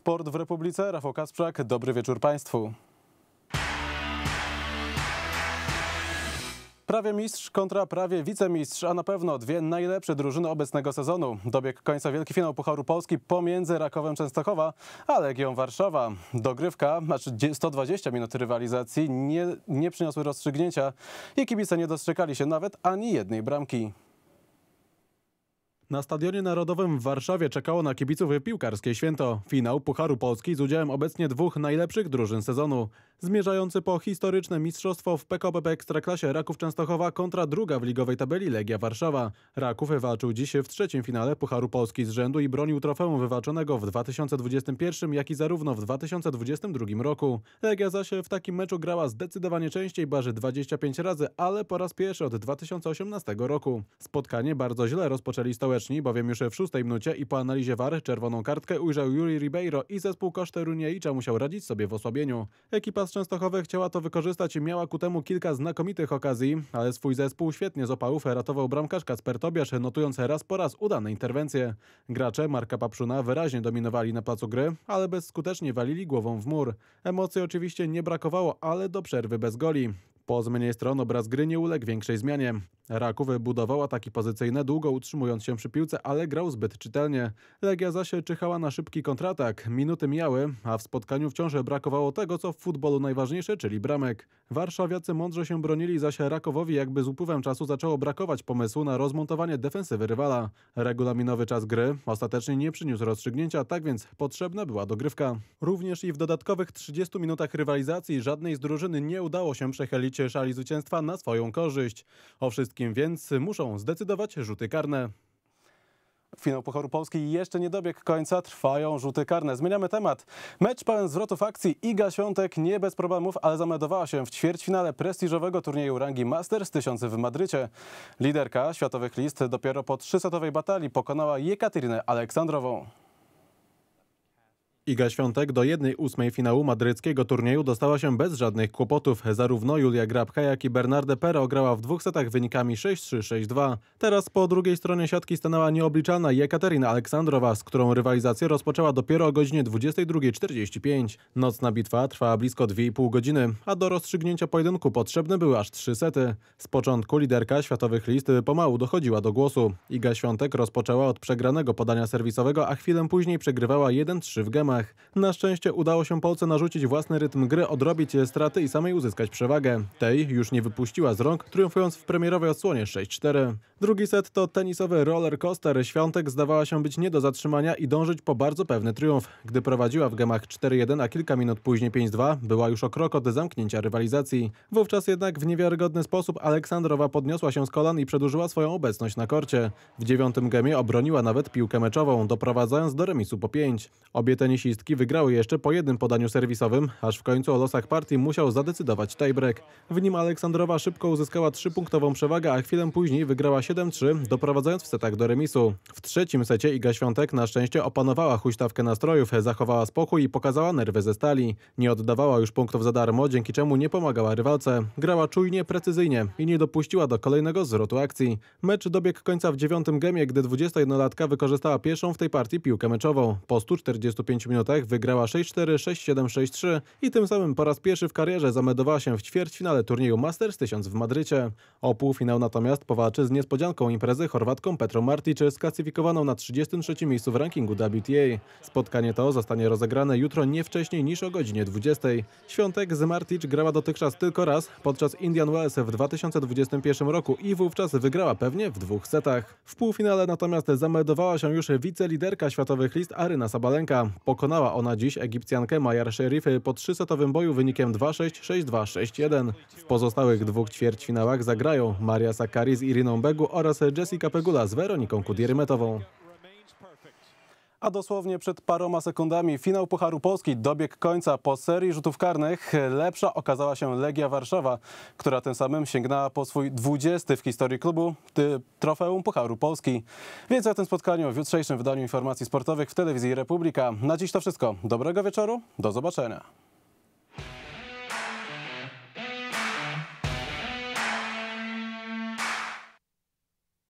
Sport w Republice, Rafał Kasprzak, dobry wieczór Państwu. Prawie mistrz kontra prawie wicemistrz, a na pewno dwie najlepsze drużyny obecnego sezonu. Dobiegł końca wielki finał Pucharu Polski pomiędzy Rakowem Częstochowa a Legią Warszawa. Dogrywka, znaczy 120 minut rywalizacji nie, nie przyniosły rozstrzygnięcia i kibice nie dostrzegali się nawet ani jednej bramki. Na Stadionie Narodowym w Warszawie czekało na kibiców piłkarskie święto. Finał Pucharu Polski z udziałem obecnie dwóch najlepszych drużyn sezonu zmierzający po historyczne mistrzostwo w PKP Ekstraklasie Raków Częstochowa kontra druga w ligowej tabeli Legia Warszawa. Raków wywalczył dziś w trzecim finale Pucharu Polski z rzędu i bronił trofeum wywalczonego w 2021, jak i zarówno w 2022 roku. Legia zaś w takim meczu grała zdecydowanie częściej, barzy 25 razy, ale po raz pierwszy od 2018 roku. Spotkanie bardzo źle rozpoczęli stołeczni, bowiem już w szóstej minucie i po analizie war czerwoną kartkę ujrzał Juri Ribeiro i zespół Koszteruniewicza musiał radzić sobie w osłabieniu. Ekipa z Częstochowy chciała to wykorzystać i miała ku temu kilka znakomitych okazji, ale swój zespół świetnie zopał, ratował bramkarz z Tobiasz, notując raz po raz udane interwencje. Gracze Marka Papszuna wyraźnie dominowali na placu gry, ale bezskutecznie walili głową w mur. Emocji oczywiście nie brakowało, ale do przerwy bez goli. Po zmianie stron obraz gry nie uległ większej zmianie. Raków wybudowała ataki pozycyjne, długo utrzymując się przy piłce, ale grał zbyt czytelnie. Legia zaś czyhała na szybki kontratak. Minuty mijały, a w spotkaniu wciąż brakowało tego, co w futbolu najważniejsze, czyli bramek. Warszawiacy mądrze się bronili, zaś Rakowowi jakby z upływem czasu zaczęło brakować pomysłu na rozmontowanie defensywy rywala. Regulaminowy czas gry ostatecznie nie przyniósł rozstrzygnięcia, tak więc potrzebna była dogrywka. Również i w dodatkowych 30 minutach rywalizacji żadnej z drużyny nie udało się przechylić oczywiście zwycięstwa na swoją korzyść. O wszystkim więc muszą zdecydować rzuty karne. Finał Pucharu Polski jeszcze nie dobiegł końca, trwają rzuty karne. Zmieniamy temat. Mecz pełen zwrotów akcji. Iga Świątek nie bez problemów, ale zameldowała się w ćwierćfinale prestiżowego turnieju rangi Masters 1000 w Madrycie. Liderka światowych list dopiero po trzysetowej batalii pokonała Jekaterinę Aleksandrową. Iga Świątek do 1-8 finału madryckiego turnieju dostała się bez żadnych kłopotów. Zarówno Julia Grabka, jak i Bernarde Pero grała w dwóch setach wynikami 6-3, 6-2. Teraz po drugiej stronie siatki stanęła nieobliczalna Jekaterina Aleksandrowa, z którą rywalizację rozpoczęła dopiero o godzinie 22.45. Nocna bitwa trwała blisko 2,5 godziny, a do rozstrzygnięcia pojedynku potrzebne były aż trzy sety. Z początku liderka światowych list pomału dochodziła do głosu. Iga Świątek rozpoczęła od przegranego podania serwisowego, a chwilę później przegrywała 1-3 w gemach. Stanach. Na szczęście udało się polce narzucić własny rytm gry, odrobić straty i samej uzyskać przewagę. Tej już nie wypuściła z rąk, triumfując w premierowej odsłonie 6-4. Drugi set to tenisowy roller coaster. Świątek zdawała się być nie do zatrzymania i dążyć po bardzo pewny triumf. Gdy prowadziła w gemach 4-1, a kilka minut później 5-2, była już o krok od zamknięcia rywalizacji. Wówczas jednak w niewiarygodny sposób Aleksandrowa podniosła się z kolan i przedłużyła swoją obecność na korcie. W dziewiątym gemie obroniła nawet piłkę meczową, doprowadzając do remisu po 5. Obie tenis tenisistki wygrały jeszcze po jednym podaniu serwisowym, aż w końcu o losach partii musiał zadecydować tiebreak. W nim Aleksandrowa szybko uzyskała trzypunktową przewagę, a chwilę później wygrała 7-3, doprowadzając w setach do remisu. W trzecim secie Iga Świątek na szczęście opanowała huśtawkę nastrojów, zachowała spokój i pokazała nerwy ze stali. Nie oddawała już punktów za darmo, dzięki czemu nie pomagała rywalce. Grała czujnie, precyzyjnie i nie dopuściła do kolejnego zwrotu akcji. Mecz dobiegł końca w dziewiątym gemie, gdy 21-latka wykorzystała pierwszą w tej partii piłkę meczową. Po 145 minutach wygrała 6-4, 6-7, 6-3 i tym samym po raz pierwszy w karierze zameldowała się w ćwierćfinale turnieju Masters 1000 w Madrycie. O półfinał natomiast powalczy z niespodzianką imprezy Chorwatką Petrą Martic, sklasyfikowaną na 33 miejscu w rankingu WTA. Spotkanie to zostanie rozegrane jutro nie wcześniej niż o godzinie 20. Świątek z Martic grała dotychczas tylko raz podczas Indian Wells w 2021 roku i wówczas wygrała pewnie w dwóch setach. W półfinale natomiast zameldowała się już wiceliderka światowych list Aryna Sabalenka. Po pokonała ona dziś Egipcjankę Majar Sheriffy po trzysetowym boju wynikiem 2-6, 6-2, 6-1. W pozostałych dwóch ćwierćfinałach zagrają Maria Sakari z Iriną Begu oraz Jessica Pegula z Weroniką Kudirmetową. A dosłownie przed paroma sekundami finał Pucharu Polski dobiegł końca. Po serii rzutów karnych lepsza okazała się Legia Warszawa, która tym samym sięgnęła po swój 20 w historii klubu trofeum Pucharu Polski. Więcej o tym spotkaniu w jutrzejszym wydaniu informacji sportowych w Telewizji Republika. Na dziś to wszystko. Dobrego wieczoru, do zobaczenia.